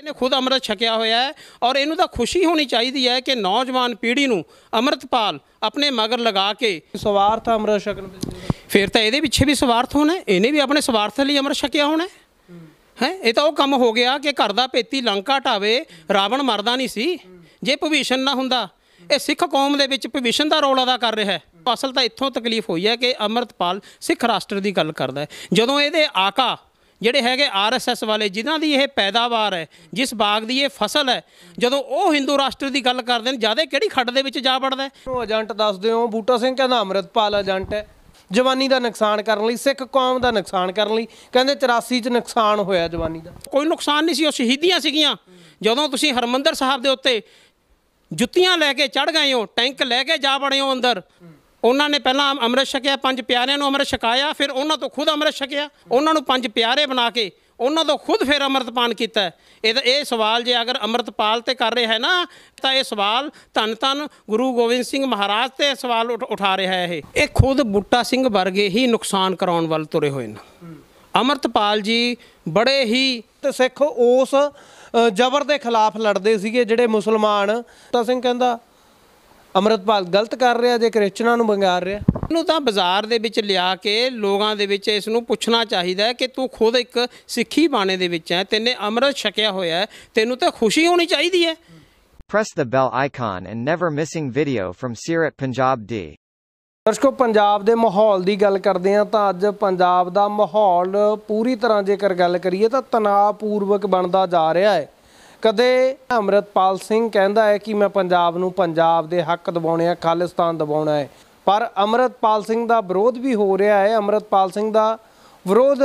ਇਹਨੇ ਖੁਦ ਅੰਮ੍ਰਿਤ ਛਕਿਆ ਹੋਇਆ ਹੈ ਔਰ ਇਹਨੂੰ ਤਾਂ ਖੁਸ਼ੀ ਹੋਣੀ ਚਾਹੀਦੀ ਹੈ ਕਿ ਨੌਜਵਾਨ ਪੀੜ੍ਹੀ ਨੂੰ ਅੰਮ੍ਰਿਤਪਾਲ ਆਪਣੇ ਮਗਰ ਲਗਾ ਕੇ ਸਵਾਰਥ ਅੰਮ੍ਰਿਤ ਛਕਣ ਫਿਰ ਤਾਂ ਇਹਦੇ ਪਿੱਛੇ ਵੀ ਸਵਾਰਥ ਹੋਣਾ ਇਹਨੇ ਵੀ ਆਪਣੇ ਸਵਾਰਥ ਲਈ ਅੰਮ੍ਰਿਤ ਛਕਿਆ ਹੋਣਾ ਹੈ ਇਹ ਤਾਂ ਉਹ ਕੰਮ ਹੋ ਗਿਆ ਕਿ ਘਰ ਦਾ ਪੇਤੀ ਲੰਕਾ ਢਾਵੇ ਰਾਵਣ ਮਰਦਾ ਨਹੀਂ ਸੀ ਜੇ ਭਵਿਸ਼ਣ ਨਾ ਹੁੰਦਾ ਇਹ ਸਿੱਖ ਕੌਮ ਦੇ ਵਿੱਚ ਭਵਿਸ਼ਣ ਦਾ ਰੋਲ ਅਦਾ ਕਰ ਰਿਹਾ ਹੈ ਅਸਲ ਤਾਂ ਇੱਥੋਂ ਤਕਲੀਫ ਹੋਈ ਹੈ ਕਿ ਅਮਰਤਪਾਲ ਸਿੱਖ ਰਾਸ਼ਟਰ ਦੀ ਗੱਲ ਕਰਦਾ ਹੈ ਜਦੋਂ ਇਹਦੇ ਆਕਾ ਜਿਹੜੇ ਹੈਗੇ ਆਰਐਸਐਸ ਵਾਲੇ ਜਿਨ੍ਹਾਂ ਦੀ ਇਹ ਪੈਦਾਵਾਰ ਹੈ ਜਿਸ ਬਾਗ ਦੀ ਇਹ ਫਸਲ ਹੈ ਜਦੋਂ ਉਹ ਹਿੰਦੂ ਰਾਸ਼ਟਰ ਦੀ ਗੱਲ ਕਰਦੇ ਨੇ ਜਿਆਦਾ ਕਿਹੜੀ ਖੱਡ ਦੇ ਵਿੱਚ ਜਾ ਵੜਦਾ ਉਹ ਏਜੰਟ ਦੱਸਦੇ ਹੋ ਬੂਟਾ ਸਿੰਘ ਕਹਿੰਦਾ ਅਮਰਤਪਾਲ ਏਜੰਟ ਹੈ ਜਵਾਨੀ ਦਾ ਨੁਕਸਾਨ ਕਰਨ ਲਈ ਸਿੱਖ ਕੌਮ ਦਾ ਨੁਕਸਾਨ ਕਰਨ ਲਈ ਕਹਿੰਦੇ 84 ਚ ਨੁਕਸਾਨ ਹੋਇਆ ਜਵਾਨੀ ਦਾ ਕੋਈ ਨੁਕਸਾਨ ਨਹੀਂ ਸੀ ਉਹ ਸ਼ਹੀਦੀਆਂ ਸੀਗੀਆਂ ਜਦੋਂ ਤੁਸੀਂ ਹਰਮੰਦਰ ਸਾਹਿਬ ਦੇ ਉੱਤੇ ਜੁੱਤੀਆਂ ਲੈ ਕੇ ਚੜ ਗਏ ਹੋ ਟੈਂਕ ਲੈ ਕੇ ਜਾ ਬੜੇ ਹੋ ਅੰਦਰ ਉਹਨਾਂ ਨੇ ਪਹਿਲਾਂ ਅੰਮ੍ਰਿਤ ਛਕਿਆ ਪੰਜ ਪਿਆਰਿਆਂ ਨੂੰ ਅੰਮ੍ਰਿਤ ਛਕਾਇਆ ਫਿਰ ਉਹਨਾਂ ਤੋਂ ਖੁਦ ਅੰਮ੍ਰਿਤ ਛਕਿਆ ਉਹਨਾਂ ਨੂੰ ਪੰਜ ਪਿਆਰੇ ਬਣਾ ਕੇ ਉਹਨਾਂ ਤੋਂ ਖੁਦ ਫਿਰ ਅੰਮ੍ਰਿਤਪਾਨ ਕੀਤਾ ਤਾਂ ਇਹ ਸਵਾਲ ਜੇ ਅਗਰ ਅੰਮ੍ਰਿਤਪਾਲ ਤੇ ਕਰ ਰਿਹਾ ਹੈ ਨਾ ਤਾਂ ਇਹ ਸਵਾਲ ਤਨ ਤਨ ਗੁਰੂ ਗੋਬਿੰਦ ਸਿੰਘ ਮਹਾਰਾਜ ਤੇ ਸਵਾਲ ਉਠਾ ਰਿਹਾ ਹੈ ਇਹ ਇਹ ਖੁਦ ਬੁੱਟਾ ਸਿੰਘ ਵਰਗੇ ਹੀ ਨੁਕਸਾਨ ਕਰਾਉਣ ਵੱਲ ਤੁਰੇ ਹੋਏ ਨੇ ਅਮਰਤਪਾਲ ਜੀ ਬੜੇ ਹੀ ਤੇ ਸਿੱਖ ਉਸ ਜ਼ਬਰ ਦੇ ਖਿਲਾਫ ਲੜਦੇ ਸੀਗੇ ਜਿਹੜੇ ਮੁਸਲਮਾਨ ਤਾਂ ਸਿੰਘ ਕਹਿੰਦਾ ਅਮਰਤਪਾਲ ਗਲਤ ਕਰ ਰਿਹਾ ਜੇ ਕ੍ਰਿਸ਼ਨਾ ਨੂੰ ਬੰਗਾਰ ਰਿਹਾ ਇਹਨੂੰ ਤਾਂ ਬਾਜ਼ਾਰ ਦੇ ਵਿੱਚ ਲਿਆ ਕੇ ਲੋਕਾਂ ਦੇ ਵਿੱਚ ਇਸ ਨੂੰ ਪੁੱਛਣਾ ਚਾਹੀਦਾ ਹੈ ਕਿ ਤੂੰ ਖੁਦ ਇੱਕ ਸਿੱਖੀ ਬਾਣੇ ਦੇ ਵਿੱਚ ਹੈ ਤੈਨੇ ਅਮਰਤ ਛਕਿਆ ਹੋਇਆ ਹੈ ਤੈਨੂੰ ਤਾਂ ਖੁਸ਼ੀ ਹੋਣੀ ਚਾਹੀਦੀ ਹੈ press the bell icon and never missing video from Sirat Punjab D. ਦਰਸ਼ਕੋ Punjab ਦੇ ਮਾਹੌਲ ਦੀ ਗੱਲ ਕਰਦੇ ਆ ਤਾਂ ਅੱਜ ਪੰਜਾਬ ਦਾ ਮਾਹੌਲ ਪੂਰੀ ਤਰ੍ਹਾਂ ਜੇਕਰ ਗੱਲ ਕਰੀਏ ਤਾਂ ਤਣਾਅਪੂਰਵਕ ਬਣਦਾ ਜਾ ਰਿਹਾ ਹੈ ਕਦੇ ਅਮਰਤਪਾਲ ਸਿੰਘ ਕਹਿੰਦਾ ਹੈ ਕਿ ਮੈਂ ਪੰਜਾਬ ਨੂੰ ਪੰਜਾਬ ਦੇ ਹੱਕ ਦਿਵਾਉਣੇ ਆ ਖਾਲਿਸਤਾਨ ਦਿਵਾਉਣਾ ਹੈ ਪਰ ਅਮਰਤਪਾਲ ਸਿੰਘ ਦਾ ਵਿਰੋਧ ਵੀ ਹੋ ਰਿਹਾ ਹੈ ਅਮਰਤਪਾਲ ਸਿੰਘ ਦਾ ਵਿਰੋਧ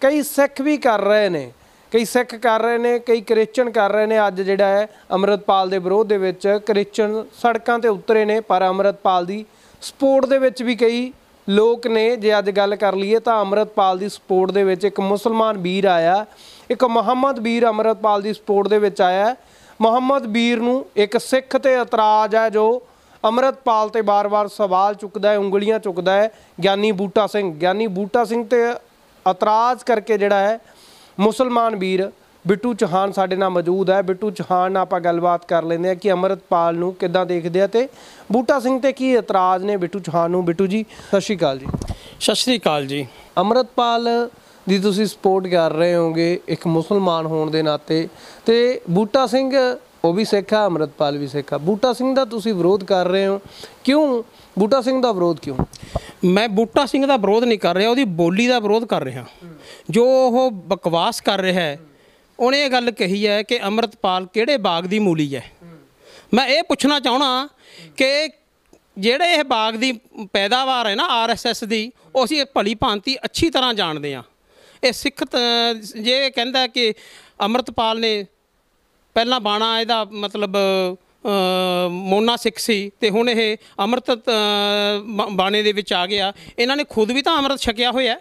ਕਈ ਸਿੱਖ ਵੀ ਕਰ ਰਹੇ ਨੇ ਕਈ ਸਿੱਖ ਕਰ ਰਹੇ ਨੇ ਕਈ ਕ੍ਰਿਸਚਨ ਕਰ ਰਹੇ ਨੇ ਅੱਜ ਜਿਹੜਾ ਹੈ ਅਮਰਤਪਾਲ ਦੇ ਵਿਰੋਧ ਦੇ ਵਿੱਚ ਕ੍ਰਿਸਚਨ ਸੜਕਾਂ ਤੇ ਉਤਰੇ ਨੇ ਪਰ ਅਮਰਤਪਾਲ ਦੀ ਸਪੋਰਟ ਦੇ ਵਿੱਚ ਵੀ ਕਈ ਲੋਕ ਨੇ ਜੇ ਅੱਜ ਗੱਲ ਕਰ ਲਈਏ ਤਾਂ ਅਮਰਤਪਾਲ ਦੀ ਸਪੋਰਟ ਦੇ ਵਿੱਚ ਇੱਕ ਮੁਸਲਮਾਨ ਵੀਰ ਆਇਆ ਇੱਕ ਮੁਹੰਮਦ ਬੀਰ ਅਮਰਤਪਾਲ ਦੀ ਸਪੋਰਟ ਦੇ ਵਿੱਚ ਆਇਆ ਹੈ ਮੁਹੰਮਦ ਬੀਰ ਨੂੰ ਇੱਕ ਸਿੱਖ ਤੇ ਇਤਰਾਜ਼ ਹੈ ਜੋ ਅਮਰਤਪਾਲ ਤੇ ਬਾਰ-ਬਾਰ ਸਵਾਲ ਚੁੱਕਦਾ ਹੈ ਉਂਗਲੀਆਂ ਚੁੱਕਦਾ ਹੈ ਗਿਆਨੀ ਬੂਟਾ ਸਿੰਘ ਗਿਆਨੀ ਬੂਟਾ ਸਿੰਘ ਤੇ ਇਤਰਾਜ਼ ਕਰਕੇ ਜਿਹੜਾ ਹੈ ਮੁਸਲਮਾਨ ਵੀਰ ਬਿੱਟੂ ਚੌਹਾਨ ਸਾਡੇ ਨਾਲ ਮੌਜੂਦ ਹੈ ਬਿੱਟੂ ਚੌਹਾਨ ਨਾਲ ਆਪਾਂ ਗੱਲਬਾਤ ਕਰ ਲੈਂਦੇ ਆ ਕਿ ਅਮਰਤਪਾਲ ਨੂੰ ਕਿੱਦਾਂ ਦੇਖਦੇ ਆ ਤੇ ਬੂਟਾ ਸਿੰਘ ਤੇ ਕੀ ਇਤਰਾਜ਼ ਨੇ ਬਿੱਟੂ ਚੌਹਾਨ ਨੂੰ ਬਿੱਟੂ ਜੀ ਸਤਿ ਸ਼੍ਰੀ ਅਕਾਲ ਜੀ ਸਤਿ ਸ਼੍ਰੀ ਅਕਾਲ ਜੀ ਅਮਰਤਪਾਲ ਦੀ ਤੁਸੀਂ ਸਪੋਰਟ ਕਰ ਰਹੇ ਹੋਗੇ ਇੱਕ ਮੁਸਲਮਾਨ ਹੋਣ ਦੇ ਨਾਤੇ ਤੇ ਬੂਟਾ ਸਿੰਘ ਉਹ ਵੀ ਸਿੱਖ ਆ ਅਮਰਤਪਾਲ ਵੀ ਸਿੱਖ ਆ ਬੂਟਾ ਸਿੰਘ ਦਾ ਤੁਸੀਂ ਵਿਰੋਧ ਕਰ ਰਹੇ ਹੋ ਕਿਉਂ ਬੂਟਾ ਸਿੰਘ ਦਾ ਵਿਰੋਧ ਕਿਉਂ ਮੈਂ ਬੂਟਾ ਸਿੰਘ ਦਾ ਵਿਰੋਧ ਨਹੀਂ ਕਰ ਰਿਹਾ ਉਹਦੀ ਬੋਲੀ ਦਾ ਵਿਰੋਧ ਕਰ ਰਿਹਾ ਜੋ ਉਹ ਬਕਵਾਸ ਕਰ ਰਿਹਾ ਹੈ ਉਹਨੇ ਇਹ ਗੱਲ ਕਹੀ ਹੈ ਕਿ ਅਮਰਤਪਾਲ ਕਿਹੜੇ ਬਾਗ ਦੀ ਮੂਲੀ ਹੈ ਮੈਂ ਇਹ ਪੁੱਛਣਾ ਚਾਹਣਾ ਕਿ ਜਿਹੜੇ ਇਹ ਬਾਗ ਦੀ ਪੈਦਾਵਾਰ ਹੈ ਨਾ ਆਰਐਸਐਸ ਦੀ ਉਹ ਅਸੀਂ ਭਲੀ ਭਾਂਤੀ ਅੱਛੀ ਤਰ੍ਹਾਂ ਜਾਣਦੇ ਆ ਇਹ ਸਿੱਖ ਜੇ ਕਹਿੰਦਾ ਕਿ ਅਮਰਤਪਾਲ ਨੇ ਪਹਿਲਾਂ ਬਾਣਾ ਇਹਦਾ ਮਤਲਬ ਮੋਨਾ ਸਿੱਖ ਸੀ ਤੇ ਹੁਣ ਇਹ ਅਮਰਤ ਬਾਣੇ ਦੇ ਵਿੱਚ ਆ ਗਿਆ ਇਹਨਾਂ ਨੇ ਖੁਦ ਵੀ ਤਾਂ ਅਮਰਤ ਛਕਿਆ ਹੋਇਆ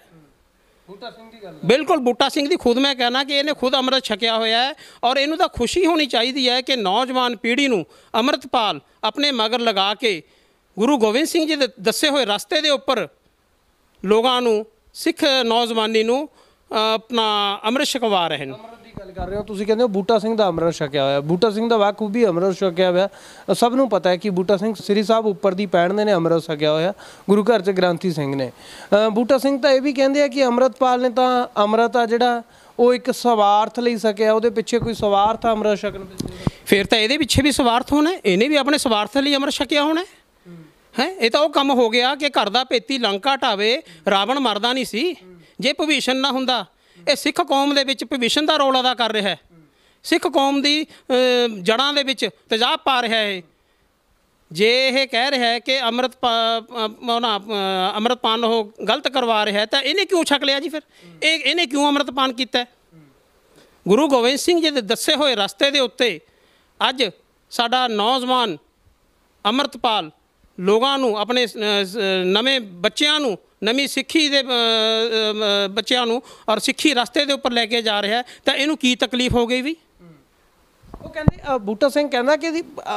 ਬੂਟਾ ਸਿੰਘ ਦੀ ਗੱਲ ਬਿਲਕੁਲ ਬੂਟਾ ਸਿੰਘ ਦੀ ਖੁਦ ਮੈਂ ਕਹਿਣਾ ਕਿ ਇਹਨੇ ਖੁਦ ਅਮਰਤ ਛਕਿਆ ਹੋਇਆ ਹੈ ਔਰ ਇਹਨੂੰ ਤਾਂ ਖੁਸ਼ੀ ਹੋਣੀ ਚਾਹੀਦੀ ਹੈ ਕਿ ਨੌਜਵਾਨ ਪੀੜ੍ਹੀ ਨੂੰ ਅਮਰਤਪਾਲ ਆਪਣੇ ਮਗਰ ਲਗਾ ਕੇ ਗੁਰੂ ਗੋਬਿੰਦ ਸਿੰਘ ਜੀ ਦੇ ਦੱਸੇ ਹੋਏ ਰਸਤੇ ਦੇ ਉੱਪਰ ਲੋਕਾਂ ਨੂੰ ਸਿੱਖ ਨੌਜਵਾਨੀ ਨੂੰ ਆਪਣਾ ਅਮਰਿਤ ਸ਼ਕਵਾ ਰਹੇ ਨੇ ਅਮਰਤ ਦੀ ਗੱਲ ਕਰ ਰਹੇ ਹੋ ਤੁਸੀਂ ਕਹਿੰਦੇ ਹੋ ਬੂਟਾ ਸਿੰਘ ਦਾ ਅਮਰਤ ਛਕਿਆ ਹੋਇਆ ਬੂਟਾ ਸਿੰਘ ਦਾ ਵੀ ਅਮਰਤ ਛਕਿਆ ਹੋਇਆ ਸਭ ਨੂੰ ਪਤਾ ਹੈ ਕਿ ਬੂਟਾ ਸਿੰਘ ਸ੍ਰੀ ਸਾਹਿਬ ਉੱਪਰ ਦੀ ਪੈਣ ਦੇ ਨੇ ਅਮਰਤ ਛਕਿਆ ਹੋਇਆ ਗੁਰੂ ਘਰ 'ਚ ਗ੍ਰਾਂਥੀ ਸਿੰਘ ਨੇ ਬੂਟਾ ਸਿੰਘ ਤਾਂ ਇਹ ਵੀ ਕਹਿੰਦੇ ਆ ਕਿ ਅਮਰਤਪਾਲ ਨੇ ਤਾਂ ਅਮਰਤ ਆ ਜਿਹੜਾ ਉਹ ਇੱਕ ਸਵਾਰਥ ਲਈ ਸਕਿਆ ਉਹਦੇ ਪਿੱਛੇ ਕੋਈ ਸਵਾਰਥ ਅਮਰਤ ਛਕਣ ਫਿਰ ਤਾਂ ਇਹਦੇ ਪਿੱਛੇ ਵੀ ਸਵਾਰਥ ਹੋਣਾ ਇਹਨੇ ਵੀ ਆਪਣੇ ਸਵਾਰਥ ਲਈ ਅਮਰਤ ਛਕਿਆ ਹੋਣਾ ਹੈ ਇਹ ਤਾਂ ਉਹ ਕੰਮ ਹੋ ਗਿਆ ਕਿ ਘਰ ਦਾ ਪੇਤੀ ਲੰਕਾ ਢਾਵੇ ਰਾਵਣ ਮਰਦਾ ਨਹੀਂ ਸੀ ਜੇ ਭਵਿਸ਼ਨ ਨਾ ਹੁੰਦਾ ਇਹ ਸਿੱਖ ਕੌਮ ਦੇ ਵਿੱਚ ਭਵਿਸ਼ਨ ਦਾ ਰੋਲ ਅਦਾ ਕਰ ਰਿਹਾ ਹੈ ਸਿੱਖ ਕੌਮ ਦੀ ਜੜਾਂ ਦੇ ਵਿੱਚ ਤੇਜ਼ਾਬ ਪਾ ਰਿਹਾ ਹੈ ਜੇ ਇਹ ਕਹਿ ਰਿਹਾ ਹੈ ਕਿ ਅੰਮ੍ਰਿਤ ਉਹਨਾਂ ਅੰਮ੍ਰਿਤਪਾਨ ਉਹ ਗਲਤ ਕਰਵਾ ਰਿਹਾ ਤਾਂ ਇਹਨੇ ਕਿਉਂ ਛਕ ਲਿਆ ਜੀ ਫਿਰ ਇਹ ਇਹਨੇ ਕਿਉਂ ਅੰਮ੍ਰਿਤਪਾਨ ਕੀਤਾ ਗੁਰੂ ਗੋਬਿੰਦ ਸਿੰਘ ਜੀ ਦੇ ਦੱਸੇ ਹੋਏ ਰਸਤੇ ਦੇ ਉੱਤੇ ਅੱਜ ਸਾਡਾ ਨੌਜਵਾਨ ਅੰਮ੍ਰਿਤਪਾਲ ਲੋਕਾਂ ਨੂੰ ਆਪਣੇ ਨਵੇਂ ਬੱਚਿਆਂ ਨੂੰ ਨਵੀਂ ਸਿੱਖੀ ਦੇ ਬੱਚਿਆਂ ਨੂੰ ਔਰ ਸਿੱਖੀ ਰਸਤੇ ਦੇ ਉੱਪਰ ਲੈ ਕੇ ਜਾ ਰਿਹਾ ਤਾਂ ਇਹਨੂੰ ਕੀ ਤਕਲੀਫ ਹੋ ਗਈ ਵੀ ਉਹ ਕਹਿੰਦੇ ਬੂਟਾ ਸਿੰਘ ਕਹਿੰਦਾ ਕਿ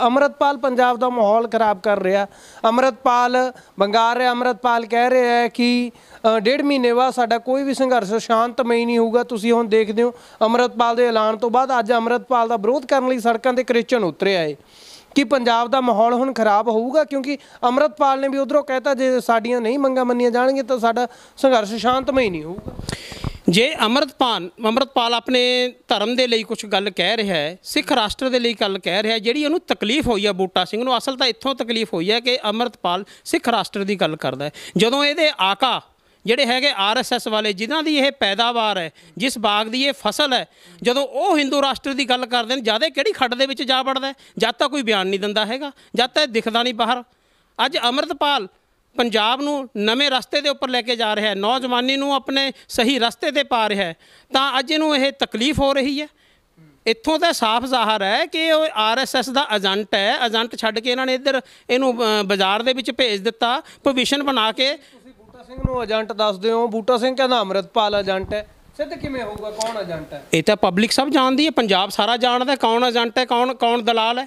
ਅਮਰਤਪਾਲ ਪੰਜਾਬ ਦਾ ਮਾਹੌਲ ਖਰਾਬ ਕਰ ਰਿਹਾ ਅਮਰਤਪਾਲ ਬੰਗਾਰ ਰਿਹਾ ਅਮਰਤਪਾਲ ਕਹਿ ਰਿਹਾ ਹੈ ਕਿ ਡੇਢ ਮਹੀਨੇ ਬਾਅਦ ਸਾਡਾ ਕੋਈ ਵੀ ਸੰਘਰਸ਼ ਸ਼ਾਂਤਮਈ ਨਹੀਂ ਹੋਊਗਾ ਤੁਸੀਂ ਹੁਣ ਦੇਖਦੇ ਹੋ ਅਮਰਤਪਾਲ ਦੇ ਐਲਾਨ ਤੋਂ ਬਾਅਦ ਅੱਜ ਅਮਰਤਪਾਲ ਦਾ ਵਿਰੋਧ ਕਰਨ ਲਈ ਸੜਕਾਂ ਤੇ ਕ੍ਰਿਸਚਨ ਉਤਰਿਆ ਆਏ ਕਿ ਪੰਜਾਬ ਦਾ ਮਾਹੌਲ ਹੁਣ ਖਰਾਬ ਹੋਊਗਾ ਕਿਉਂਕਿ ਅਮਰਤਪਾਲ ਨੇ ਵੀ ਉਧਰੋਂ ਕਹਿਤਾ ਜੇ ਸਾਡੀਆਂ ਨਹੀਂ ਮੰਗਾਂ ਮੰਨੀਆਂ ਜਾਣਗੀਆਂ ਤਾਂ ਸਾਡਾ ਸੰਘਰਸ਼ ਸ਼ਾਂਤਮਈ ਨਹੀਂ ਹੋਊਗਾ ਜੇ ਅਮਰਤਪਾਲ ਅਮਰਤਪਾਲ ਆਪਣੇ ਧਰਮ ਦੇ ਲਈ ਕੁਝ ਗੱਲ ਕਹਿ ਰਿਹਾ ਹੈ ਸਿੱਖ ਰਾਸ਼ਟਰ ਦੇ ਲਈ ਗੱਲ ਕਹਿ ਰਿਹਾ ਜਿਹੜੀ ਉਹਨੂੰ ਤਕਲੀਫ ਹੋਈ ਹੈ ਬੂਟਾ ਸਿੰਘ ਨੂੰ ਅਸਲ ਤਾਂ ਇੱਥੋਂ ਤਕਲੀਫ ਹੋਈ ਹੈ ਕਿ ਅਮਰਤਪਾਲ ਸਿੱਖ ਰਾਸ਼ਟਰ ਦੀ ਗੱਲ ਕਰਦਾ ਹੈ ਜਦੋਂ ਇਹਦੇ ਆਕਾ ਜਿਹੜੇ ਹੈਗੇ ਆਰਐਸਐਸ ਵਾਲੇ ਜਿਨ੍ਹਾਂ ਦੀ ਇਹ ਪੈਦਾਵਾਰ ਹੈ ਜਿਸ ਬਾਗ ਦੀ ਇਹ ਫਸਲ ਹੈ ਜਦੋਂ ਉਹ ਹਿੰਦੂ ਰਾਸ਼ਟਰ ਦੀ ਗੱਲ ਕਰਦੇ ਨੇ ਜਿਆਦਾ ਕਿਹੜੀ ਖੱਡ ਦੇ ਵਿੱਚ ਜਾ ਵੜਦਾ ਜਦ ਤੱਕ ਕੋਈ ਬਿਆਨ ਨਹੀਂ ਦਿੰਦਾ ਹੈਗਾ ਜਦ ਤੱਕ ਦਿਖਦਾ ਨਹੀਂ ਬਾਹਰ ਅੱਜ ਅਮਰਤਪਾਲ ਪੰਜਾਬ ਨੂੰ ਨਵੇਂ ਰਸਤੇ ਦੇ ਉੱਪਰ ਲੈ ਕੇ ਜਾ ਰਿਹਾ ਹੈ ਨੌਜਵਾਨੀ ਨੂੰ ਆਪਣੇ ਸਹੀ ਰਸਤੇ ਤੇ ਪਾ ਰਿਹਾ ਹੈ ਤਾਂ ਅੱਜ ਇਹਨੂੰ ਇਹ ਤਕਲੀਫ ਹੋ ਰਹੀ ਹੈ ਇੱਥੋਂ ਤਾਂ ਸਾਫ਼ ਜ਼ਾਹਰ ਹੈ ਕਿ ਉਹ ਆਰਐਸਐਸ ਦਾ ਏਜੰਟ ਹੈ ਏਜੰਟ ਛੱਡ ਕੇ ਇਹਨਾਂ ਨੇ ਇੱਧਰ ਇਹਨੂੰ ਬਾਜ਼ਾਰ ਦੇ ਵਿੱਚ ਭੇਜ ਦਿੱਤਾ ਪੋਜੀਸ਼ਨ ਬਣਾ ਕੇ ਸਿੰਘ ਨੂੰ ਏਜੰਟ ਦੱਸਦੇ ਹੋ ਬੂਟਾ ਸਿੰਘ ਕਹਿੰਦਾ ਅਮਰਿਤਪਾਲ ਏਜੰਟ ਹੈ ਸਿੱਧ ਕਿਵੇਂ ਹੋਊਗਾ ਕੌਣ ਏਜੰਟ ਹੈ ਇਹ ਤਾਂ ਪਬਲਿਕ ਸਭ ਜਾਣਦੀ ਹੈ ਪੰਜਾਬ ਸਾਰਾ ਜਾਣਦਾ ਕੌਣ ਏਜੰਟ ਹੈ ਕੌਣ ਕੌਣ ਦਲਾਲ ਹੈ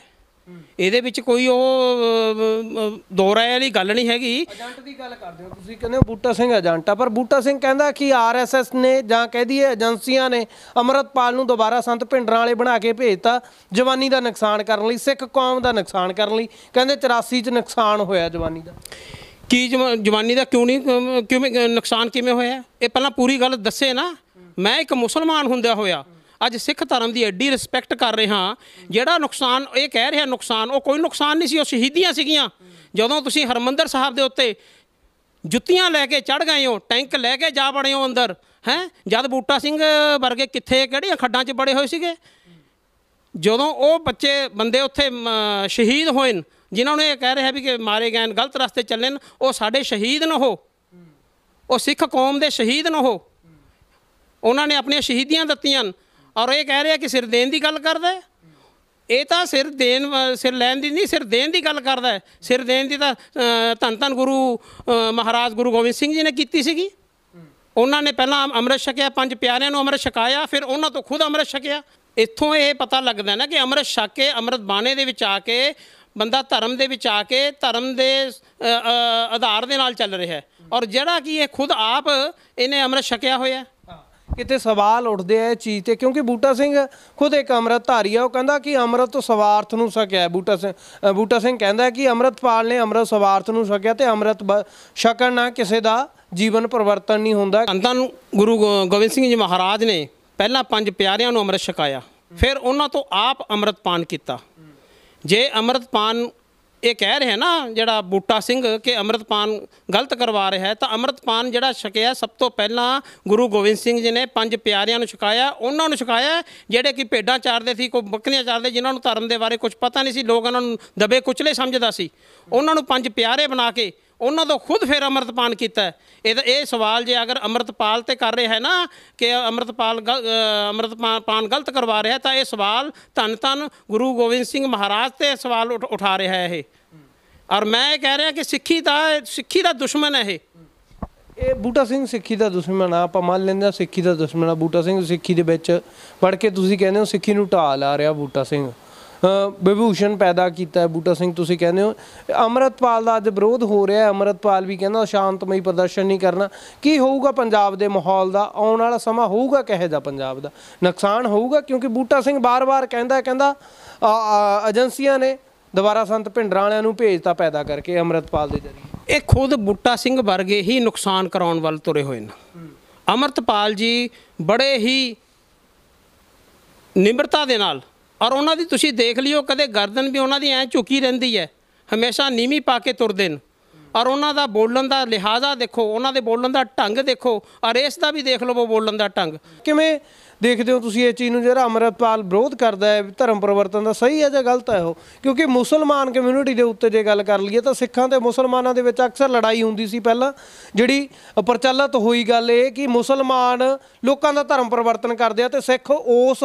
ਇਹਦੇ ਵਿੱਚ ਕੋਈ ਉਹ ਦੋ ਵਾਲੀ ਗੱਲ ਨਹੀਂ ਹੈਗੀ ਏਜੰਟ ਦੀ ਗੱਲ ਕਰਦੇ ਹੋ ਤੁਸੀਂ ਕਹਿੰਦੇ ਹੋ ਬੂਟਾ ਸਿੰਘ ਏਜੰਟ ਆ ਪਰ ਬੂਟਾ ਸਿੰਘ ਕਹਿੰਦਾ ਕਿ ਆਰਐਸਐਸ ਨੇ ਜਾਂ ਕਹਿ ਦਈਏ ਏਜੰਸੀਆਂ ਨੇ ਅਮਰਤਪਾਲ ਨੂੰ ਦੁਬਾਰਾ ਸੰਤ ਪਿੰਡਰਾਂ ਵਾਲੇ ਬਣਾ ਕੇ ਭੇਜਤਾ ਜਵਾਨੀ ਦਾ ਨੁਕਸਾਨ ਕਰਨ ਲਈ ਸਿੱਖ ਕੌਮ ਦਾ ਨੁਕਸਾਨ ਕਰਨ ਲਈ ਕਹਿੰਦੇ 84 ਚ ਨੁਕਸਾਨ ਹੋਇਆ ਜਵਾਨੀ ਦਾ ਕੀ ਜਵਾਨੀ ਦਾ ਕਿਉਂ ਨਹੀਂ ਕਿਵੇਂ ਨੁਕਸਾਨ ਕਿਵੇਂ ਹੋਇਆ ਇਹ ਪਹਿਲਾਂ ਪੂਰੀ ਗੱਲ ਦੱਸੇ ਨਾ ਮੈਂ ਇੱਕ ਮੁਸਲਮਾਨ ਹੁੰਦਿਆ ਹੋਇਆ ਅੱਜ ਸਿੱਖ ਧਰਮ ਦੀ ਐਡੀ ਰਿਸਪੈਕਟ ਕਰ ਰਿਹਾ ਜਿਹੜਾ ਨੁਕਸਾਨ ਇਹ ਕਹਿ ਰਿਹਾ ਨੁਕਸਾਨ ਉਹ ਕੋਈ ਨੁਕਸਾਨ ਨਹੀਂ ਸੀ ਉਹ ਸ਼ਹੀਦੀਆਂ ਸੀਗੀਆਂ ਜਦੋਂ ਤੁਸੀਂ ਹਰਮੰਦਰ ਸਾਹਿਬ ਦੇ ਉੱਤੇ ਜੁੱਤੀਆਂ ਲੈ ਕੇ ਚੜ ਗਏ ਹੋ ਟੈਂਕ ਲੈ ਕੇ ਜਾ ਬੜੇ ਹੋ ਅੰਦਰ ਹੈ ਜਦ ਬੂਟਾ ਸਿੰਘ ਵਰਗੇ ਕਿੱਥੇ ਕਿਹੜੀਆਂ ਖੱਡਾਂ 'ਚ ਬੜੇ ਹੋਏ ਸੀਗੇ ਜਦੋਂ ਉਹ ਬੱਚੇ ਬੰਦੇ ਉੱਥੇ ਸ਼ਹੀਦ ਹੋਏ ਨੇ ਜਿਨ੍ਹਾਂ ਨੂੰ ਇਹ ਕਹਿ ਰਿਹਾ ਵੀ ਕਿ ਮਾਰੇ ਗਏ ਗਲਤ ਰਸਤੇ ਚੱਲੇ ਨੇ ਉਹ ਸਾਡੇ ਸ਼ਹੀਦ ਨਾ ਹੋ ਉਹ ਸਿੱਖ ਕੌਮ ਦੇ ਸ਼ਹੀਦ ਨਾ ਹੋ ਉਹਨਾਂ ਨੇ ਆਪਣੀਆਂ ਸ਼ਹੀਦੀਆਂ ਦਿੱਤੀਆਂ ਔਰ ਇਹ ਕਹਿ ਰਿਹਾ ਕਿ ਸਿਰ ਦੇਣ ਦੀ ਗੱਲ ਕਰਦਾ ਇਹ ਤਾਂ ਸਿਰ ਦੇਣ ਸਿਰ ਲੈਣ ਦੀ ਨਹੀਂ ਸਿਰ ਦੇਣ ਦੀ ਗੱਲ ਕਰਦਾ ਸਿਰ ਦੇਣ ਦੀ ਤਾਂ ਧੰਨ ਧੰਨ ਗੁਰੂ ਮਹਾਰਾਜ ਗੁਰੂ ਗੋਬਿੰਦ ਸਿੰਘ ਜੀ ਨੇ ਕੀਤੀ ਸੀਗੀ ਉਹਨਾਂ ਨੇ ਪਹਿਲਾਂ ਅੰਮ੍ਰਿਤ ਛਕਿਆ ਪੰਜ ਪਿਆਰਿਆਂ ਨੂੰ ਅੰਮ੍ਰਿਤ ਛਕਾਇਆ ਫਿਰ ਉਹਨਾਂ ਤੋਂ ਖੁਦ ਅੰਮ੍ਰਿਤ ਛਕਿਆ ਇੱਥੋਂ ਇਹ ਪਤਾ ਲੱਗਦਾ ਨਾ ਕਿ ਅੰਮ੍ਰਿਤ ਛਕ ਕੇ ਅੰਮ੍ਰਿਤ ਬਾਣੇ ਦੇ ਵਿੱਚ ਆ ਕੇ ਬੰਦਾ ਧਰਮ ਦੇ ਵਿੱਚ ਆ ਕੇ ਧਰਮ ਦੇ ਆਧਾਰ ਦੇ ਨਾਲ ਚੱਲ ਰਿਹਾ ਔਰ ਜਿਹੜਾ ਕਿ ਇਹ ਖੁਦ ਆਪ ਇਹਨੇ ਅੰਮ੍ਰਿਤ ਛਕਿਆ ਹੋਇਆ ਕਿਤੇ ਸਵਾਲ ਉੱਠਦੇ ਆ ਇਹ ਚੀਜ਼ ਤੇ ਕਿਉਂਕਿ ਬੂਟਾ ਸਿੰਘ ਖੁਦ ਇੱਕ ਅਮਰਤ ਧਾਰੀ ਆ ਉਹ ਕਹਿੰਦਾ ਕਿ ਅੰਮ੍ਰਿਤ ਤੋਂ ਸਵਾਰਥ ਨੂੰ ਸਕਿਆ ਬੂਟਾ ਸਿੰਘ ਬੂਟਾ ਸਿੰਘ ਕਹਿੰਦਾ ਕਿ ਅੰਮ੍ਰਿਤਪਾਲ ਨੇ ਅੰਮ੍ਰਿਤ ਸਵਾਰਥ ਨੂੰ ਸਕਿਆ ਤੇ ਅੰਮ੍ਰਿਤ ਛਕਣ ਨਾਲ ਕਿਸੇ ਦਾ ਜੀਵਨ ਪਰਿਵਰਤਨ ਨਹੀਂ ਹੁੰਦਾ ਅੰਤਾਂ ਨੂੰ ਗੁਰੂ ਗੋਬਿੰਦ ਸਿੰਘ ਜੀ ਮਹਾਰਾਜ ਨੇ ਪਹਿਲਾਂ ਪੰਜ ਪਿਆਰਿਆਂ ਨੂੰ ਅੰਮ੍ਰਿਤ ਛਕਾਇਆ ਫਿਰ ਉਹਨਾਂ ਤੋਂ ਆਪ ਅੰਮ੍ਰਿਤ ਪਾਨ ਕੀਤਾ ਜੇ ਅਮਰਤਪਾਨ ਇਹ ਕਹਿ ਰਿਹਾ ਨਾ ਜਿਹੜਾ ਬੂਟਾ ਸਿੰਘ ਕਿ ਅਮਰਤਪਾਨ ਗਲਤ ਕਰਵਾ ਰਿਹਾ ਹੈ ਤਾਂ ਅਮਰਤਪਾਨ ਜਿਹੜਾ ਛਕਿਆ ਸਭ ਤੋਂ ਪਹਿਲਾਂ ਗੁਰੂ ਗੋਬਿੰਦ ਸਿੰਘ ਜੀ ਨੇ ਪੰਜ ਪਿਆਰਿਆਂ ਨੂੰ ਛਕਾਇਆ ਉਹਨਾਂ ਨੂੰ ਛਕਾਇਆ ਜਿਹੜੇ ਕਿ ਭੇਡਾਂ ਚਾਰਦੇ ਸੀ ਕੋਈ ਬੱਕਰੀਆਂ ਚਾਰਦੇ ਜਿਨ੍ਹਾਂ ਨੂੰ ਧਰਮ ਦੇ ਬਾਰੇ ਕੁਝ ਪਤਾ ਨਹੀਂ ਸੀ ਲੋਕ ਉਹਨਾਂ ਨੂੰ ਦਬੇ ਕੁਚਲੇ ਸਮਝਦਾ ਸੀ ਉਹਨਾਂ ਨੂੰ ਪੰਜ ਪਿਆਰੇ ਬਣਾ ਕੇ ਉਹਨਾਂ ਤੋਂ ਖੁਦ ਫਿਰ ਅੰਮ੍ਰਿਤਪਾਨ ਕੀਤਾ ਇਹ ਇਹ ਸਵਾਲ ਜੇ ਅਗਰ ਅੰਮ੍ਰਿਤਪਾਲ ਤੇ ਕਰ ਰਿਹਾ ਹੈ ਨਾ ਕਿ ਅੰਮ੍ਰਿਤਪਾਲ ਅੰਮ੍ਰਿਤਪਾਨ ਗਲਤ ਕਰਵਾ ਰਿਹਾ ਤਾਂ ਇਹ ਸਵਾਲ ਧੰਨ ਧੰਨ ਗੁਰੂ ਗੋਬਿੰਦ ਸਿੰਘ ਮਹਾਰਾਜ ਤੇ ਸਵਾਲ ਉਠਾ ਰਿਹਾ ਹੈ ਇਹ ਔਰ ਮੈਂ ਇਹ ਕਹਿ ਰਿਹਾ ਕਿ ਸਿੱਖੀ ਦਾ ਸਿੱਖੀ ਦਾ ਦੁਸ਼ਮਣ ਹੈ ਇਹ ਇਹ ਬੂਟਾ ਸਿੰਘ ਸਿੱਖੀ ਦਾ ਦੁਸ਼ਮਣ ਆ ਆਪਾਂ ਮੰਨ ਲੈਂਦੇ ਆ ਸਿੱਖੀ ਦਾ ਦੁਸ਼ਮਣ ਆ ਬੂਟਾ ਸਿੰਘ ਸਿੱਖੀ ਦੇ ਵਿੱਚ ਵੜ ਕੇ ਤੁਸੀਂ ਕਹਿੰਦੇ ਹੋ ਸਿੱਖੀ ਨੂੰ ਢਾਲ ਆ ਰਿਹਾ ਬੂਟਾ ਸਿੰਘ ਵਿਭੂਸ਼ਣ ਪੈਦਾ ਕੀਤਾ ਹੈ ਬੂਟਾ ਸਿੰਘ ਤੁਸੀਂ ਕਹਿੰਦੇ ਹੋ ਅਮਰਤਪਾਲ ਦਾ ਅੱਜ ਵਿਰੋਧ ਹੋ ਰਿਹਾ ਹੈ ਅਮਰਤਪਾਲ ਵੀ ਕਹਿੰਦਾ ਸ਼ਾਂਤਮਈ ਪ੍ਰਦਰਸ਼ਨ ਨਹੀਂ ਕਰਨਾ ਕੀ ਹੋਊਗਾ ਪੰਜਾਬ ਦੇ ਮਾਹੌਲ ਦਾ ਆਉਣ ਵਾਲਾ ਸਮਾਂ ਹੋਊਗਾ ਕਹੇ ਦਾ ਪੰਜਾਬ ਦਾ ਨੁਕਸਾਨ ਹੋਊਗਾ ਕਿਉਂਕਿ ਬੂਟਾ ਸਿੰਘ ਬਾਰ-ਬਾਰ ਕਹਿੰਦਾ ਕਹਿੰਦਾ ਏਜੰਸੀਆਂ ਨੇ ਦੁਬਾਰਾ ਸੰਤ ਭਿੰਡਰਾਂ ਵਾਲਿਆਂ ਨੂੰ ਭੇਜਤਾ ਪੈਦਾ ਕਰਕੇ ਅਮਰਤਪਾਲ ਦੇ ਜਰੀਏ ਇਹ ਖੁਦ ਬੂਟਾ ਸਿੰਘ ਵਰਗੇ ਹੀ ਨੁਕਸਾਨ ਕਰਾਉਣ ਵੱਲ ਤੁਰੇ ਹੋਏ ਨੇ ਅਮਰਤਪਾਲ ਜੀ ਬੜੇ ਹੀ ਨਿਮਰਤਾ ਦੇ ਨਾਲ ਔਰ ਉਹਨਾਂ ਦੀ ਤੁਸੀਂ ਦੇਖ ਲਿਓ ਕਦੇ ਗਰਦਨ ਵੀ ਉਹਨਾਂ ਦੀ ਐ ਝੁਕੀ ਰਹਿੰਦੀ ਹੈ ਹਮੇਸ਼ਾ ਨੀਵੀਂ ਪਾ ਕੇ ਤੁਰਦੇ ਨੇ ਔਰ ਉਹਨਾਂ ਦਾ ਬੋਲਣ ਦਾ ਲਿਹਾਜ਼ਾ ਦੇਖੋ ਉਹਨਾਂ ਦੇ ਬੋਲਣ ਦਾ ਢੰਗ ਦੇਖੋ ਔਰ ਇਸ ਦਾ ਵੀ ਦੇਖ ਲਵੋ ਬੋਲਣ ਦਾ ਢੰਗ ਕਿਵੇਂ ਦੇਖਦੇ ਹੋ ਤੁਸੀਂ ਇਹ ਚੀਜ਼ ਨੂੰ ਜਿਹੜਾ ਅਮਰਤਪਾਲ ਵਿਰੋਧ ਕਰਦਾ ਹੈ ਧਰਮ ਪਰਿਵਰਤਨ ਦਾ ਸਹੀ ਹੈ ਜਾਂ ਗਲਤ ਹੈ ਉਹ ਕਿਉਂਕਿ ਮੁਸਲਮਾਨ ਕਮਿਊਨਿਟੀ ਦੇ ਉੱਤੇ ਜੇ ਗੱਲ ਕਰ ਲਈਏ ਤਾਂ ਸਿੱਖਾਂ ਤੇ ਮੁਸਲਮਾਨਾਂ ਦੇ ਵਿੱਚ ਅਕਸਰ ਲੜਾਈ ਹੁੰਦੀ ਸੀ ਪਹਿਲਾਂ ਜਿਹੜੀ ਪ੍ਰਚਲਿਤ ਹੋਈ ਗੱਲ ਇਹ ਕਿ ਮੁਸਲਮਾਨ ਲੋਕਾਂ ਦਾ ਧਰਮ ਪਰਿਵਰਤਨ ਕਰਦੇ ਆ ਤੇ ਸਿੱਖ ਉਸ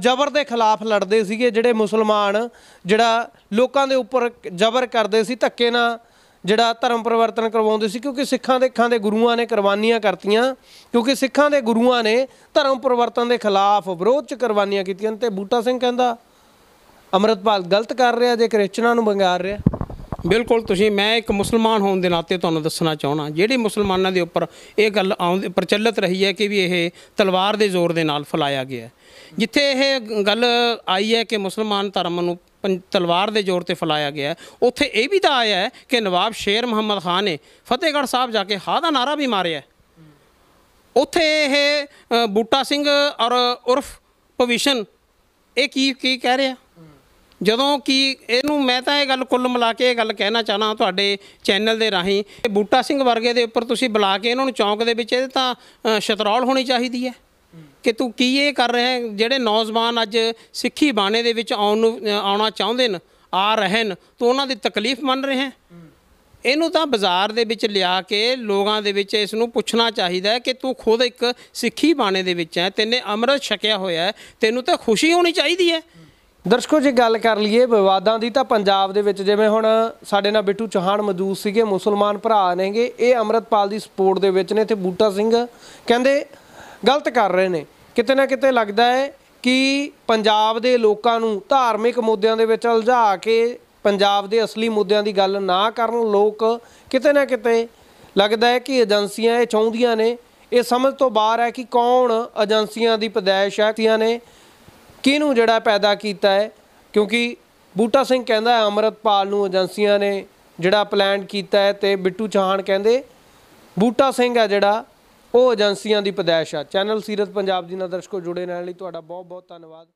ਜ਼ਬਰ ਦੇ ਖਿਲਾਫ ਲੜਦੇ ਸੀਗੇ ਜਿਹੜੇ ਮੁਸਲਮਾਨ ਜਿਹੜਾ ਲੋਕਾਂ ਦੇ ਉੱਪਰ ਜ਼ਬਰ ਕਰਦੇ ਸੀ ਧੱਕੇ ਨਾਲ ਜਿਹੜਾ ਧਰਮ ਪਰਿਵਰਤਨ ਕਰਵਾਉਂਦੇ ਸੀ ਕਿਉਂਕਿ ਸਿੱਖਾਂ ਦੇ ਖਾਂ ਦੇ ਗੁਰੂਆਂ ਨੇ ਕੁਰਬਾਨੀਆਂ ਕਰਤੀਆਂ ਕਿਉਂਕਿ ਸਿੱਖਾਂ ਦੇ ਗੁਰੂਆਂ ਨੇ ਧਰਮ ਪਰਿਵਰਤਨ ਦੇ ਖਿਲਾਫ ਵਿਰੋਧ ਚ ਕੁਰਬਾਨੀਆਂ ਕੀਤੀਆਂ ਤੇ ਬੂਟਾ ਸਿੰਘ ਕਹਿੰਦਾ ਅਮਰਤਪਾਲ ਗਲਤ ਕਰ ਰਿਹਾ ਜੇ ਕ੍ਰਿਸਚਨਾਂ ਨੂੰ ਬੰਗਾਰ ਰਿਹਾ ਬਿਲਕੁਲ ਤੁਸੀਂ ਮੈਂ ਇੱਕ ਮੁਸਲਮਾਨ ਹੋਣ ਦੇ ਨਾਤੇ ਤੁਹਾਨੂੰ ਦੱਸਣਾ ਚਾਹਣਾ ਜਿਹੜੇ ਮੁਸਲਮਾਨਾਂ ਦੇ ਉੱਪਰ ਇਹ ਗੱਲ ਆਉਂਦੀ ਪ੍ਰਚਲਿਤ ਰਹੀ ਹੈ ਕਿ ਵੀ ਇਹ ਤਲਵਾਰ ਦੇ ਜ਼ੋਰ ਦੇ ਨਾਲ ਫਲਾਇਆ ਗਿਆ ਜਿੱਥੇ ਇਹ ਗੱਲ ਆਈ ਹੈ ਕਿ ਮੁਸਲਮਾਨ ਧਰਮ ਨੂੰ ਤਲਵਾਰ ਦੇ ਜ਼ੋਰ ਤੇ ਫਲਾਇਆ ਗਿਆ ਉੱਥੇ ਇਹ ਵੀ ਤਾਂ ਆਇਆ ਹੈ ਕਿ ਨਵਾਬ ਸ਼ੇਰ ਮੁਹੰਮਦ ਖਾਨ ਨੇ ਫਤਿਹਗੜ੍ਹ ਸਾਹਿਬ ਜਾ ਕੇ ਹਾ ਦਾ ਨਾਰਾ ਵੀ ਮਾਰਿਆ ਉੱਥੇ ਇਹ ਬੂਟਾ ਸਿੰਘ ਔਰ ਉਰਫ ਪਵਿਸ਼ਨ ਇਹ ਕੀ ਕੀ ਕਹਿ ਰਿਹਾ ਜਦੋਂ ਕਿ ਇਹਨੂੰ ਮੈਂ ਤਾਂ ਇਹ ਗੱਲ ਕੁੱਲ ਮਿਲਾ ਕੇ ਇਹ ਗੱਲ ਕਹਿਣਾ ਚਾਹਨਾ ਤੁਹਾਡੇ ਚੈਨਲ ਦੇ ਰਾਹੀਂ ਬੂਟਾ ਸਿੰਘ ਵਰਗੇ ਦੇ ਉੱਪਰ ਤੁਸੀਂ ਬੁਲਾ ਕੇ ਇਹਨਾਂ ਨੂੰ ਚੌਂਕ ਦੇ ਵਿੱਚ ਇਹ ਤਾਂ ਸ਼ਤਰੌਲ ਹੋਣੀ ਚਾਹੀਦੀ ਹੈ ਕਿ ਤੂੰ ਕੀ ਇਹ ਕਰ ਰਿਹਾ ਜਿਹੜੇ ਨੌਜਵਾਨ ਅੱਜ ਸਿੱਖੀ ਬਾਣੇ ਦੇ ਵਿੱਚ ਆਉਣ ਨੂੰ ਆਉਣਾ ਚਾਹੁੰਦੇ ਨੇ ਆ ਰਹੇ ਨੇ ਤੂੰ ਉਹਨਾਂ ਦੀ ਤਕਲੀਫ ਮੰਨ ਰਿਹਾ ਹੈ ਇਹਨੂੰ ਤਾਂ ਬਾਜ਼ਾਰ ਦੇ ਵਿੱਚ ਲਿਆ ਕੇ ਲੋਕਾਂ ਦੇ ਵਿੱਚ ਇਸ ਨੂੰ ਪੁੱਛਣਾ ਚਾਹੀਦਾ ਹੈ ਕਿ ਤੂੰ ਖੁਦ ਇੱਕ ਸਿੱਖੀ ਬਾਣੇ ਦੇ ਵਿੱਚ ਹੈ ਤੈਨੇ ਅੰਮ੍ਰਿਤ ਛਕਿਆ ਹੋਇਆ ਹੈ ਤੈਨੂੰ ਤਾਂ ਖੁਸ਼ੀ ਹੋਣੀ ਚਾਹੀਦੀ ਹੈ ਦਰਸ਼ਕੋ ਜੇ ਗੱਲ ਕਰ ਲਈਏ ਵਿਵਾਦਾਂ ਦੀ ਤਾਂ ਪੰਜਾਬ ਦੇ ਵਿੱਚ ਜਿਵੇਂ ਹੁਣ ਸਾਡੇ ਨਾਲ ਬਿੱਟੂ ਚੋਹਾਨ ਮਜੂਦ ਸੀਗੇ ਮੁਸਲਮਾਨ ਭਰਾ ਨੇਗੇ ਇਹ ਅਮਰਤਪਾਲ ਦੀ ਸਪੋਰਟ ਦੇ ਵਿੱਚ ਨੇ ਤੇ ਬੂਟਾ ਸਿੰਘ ਕਹਿੰਦੇ ਗਲਤ ਕਰ ਰਹੇ ਨੇ ਕਿਤੇ ਨਾ ਕਿਤੇ ਲੱਗਦਾ ਹੈ ਕਿ ਪੰਜਾਬ ਦੇ ਲੋਕਾਂ ਨੂੰ ਧਾਰਮਿਕ ਮੁੱਦਿਆਂ ਦੇ ਵਿੱਚ ਉਲਝਾ ਕੇ ਪੰਜਾਬ ਦੇ ਅਸਲੀ ਮੁੱਦਿਆਂ ਦੀ ਗੱਲ ਨਾ ਕਰਨ ਲੋਕ ਕਿਤੇ ਨਾ ਕਿਤੇ ਲੱਗਦਾ ਹੈ ਕਿ ਏਜੰਸੀਆਂ ਇਹ ਚਾਹੁੰਦੀਆਂ ਨੇ ਇਹ ਸਮਝ ਤੋਂ ਬਾਹਰ ਹੈ ਕਿ ਕੌਣ ਏਜੰਸੀਆਂ ਦੀ ਪਦਾਇਸ਼ ਹੈ ਕਿਆਂ ਨੇ ਕਿਹਨੂੰ ਜਿਹੜਾ ਪੈਦਾ ਕੀਤਾ ਹੈ ਕਿਉਂਕਿ ਬੂਟਾ ਸਿੰਘ ਕਹਿੰਦਾ ਹੈ ਅਮਰਤਪਾਲ ਨੂੰ ਏਜੰਸੀਆਂ ਨੇ ਜਿਹੜਾ ਪਲਾਨ ਕੀਤਾ ਹੈ ਤੇ ਬਿੱਟੂ ਚਾਹਣ ਕਹਿੰਦੇ ਬੂਟਾ ਸਿੰਘ ਹੈ ਜਿਹੜਾ ਉਹ ਏਜੰਸੀਆਂ ਦੀ ਪਦਾਇਸ਼ ਆ ਚੈਨਲ ਸੀਰਤ ਪੰਜਾਬ ਦੀ ਨਾਲ ਦਰਸ਼ਕੋ ਜੁੜੇ ਰਹਿਣ ਲਈ ਤੁਹਾਡਾ ਬਹੁਤ ਬਹੁਤ ਧੰਨਵਾਦ